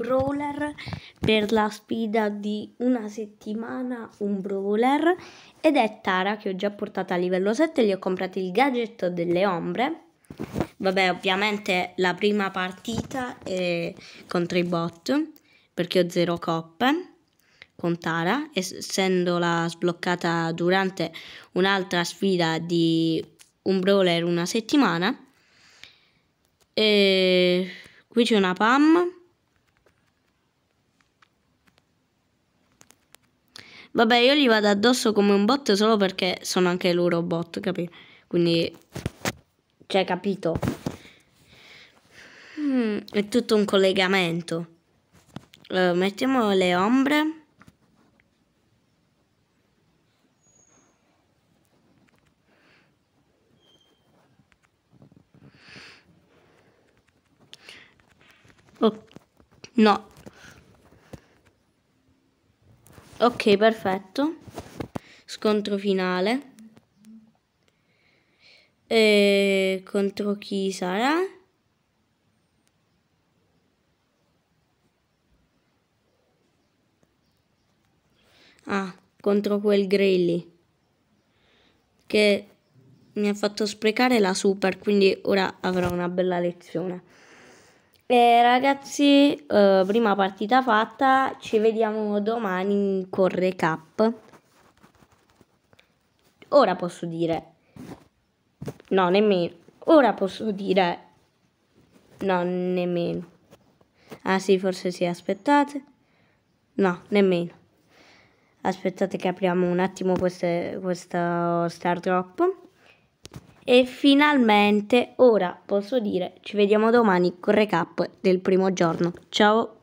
brawler per la sfida di una settimana, un brawler ed è Tara che ho già portato a livello 7, gli ho comprato il gadget delle ombre. Vabbè, ovviamente la prima partita è contro i bot perché ho zero coppe con Tara, essendola sbloccata durante un'altra sfida di un brawler una settimana. E qui c'è una PAM Vabbè, io gli vado addosso come un bot solo perché sono anche loro bot, capito? Quindi, cioè, capito? Mm, è tutto un collegamento. Uh, mettiamo le ombre. Oh, no, Ok, perfetto. Scontro finale. E contro chi sarà? Ah, contro quel grey lì. Che mi ha fatto sprecare la super, quindi ora avrò una bella lezione. Beh ragazzi, eh, prima partita fatta, ci vediamo domani in Corre Cup. Ora posso dire... No, nemmeno. Ora posso dire... No, nemmeno. Ah sì, forse sì, aspettate. No, nemmeno. Aspettate che apriamo un attimo queste, questo Star Drop. E finalmente, ora posso dire, ci vediamo domani con il recap del primo giorno. Ciao!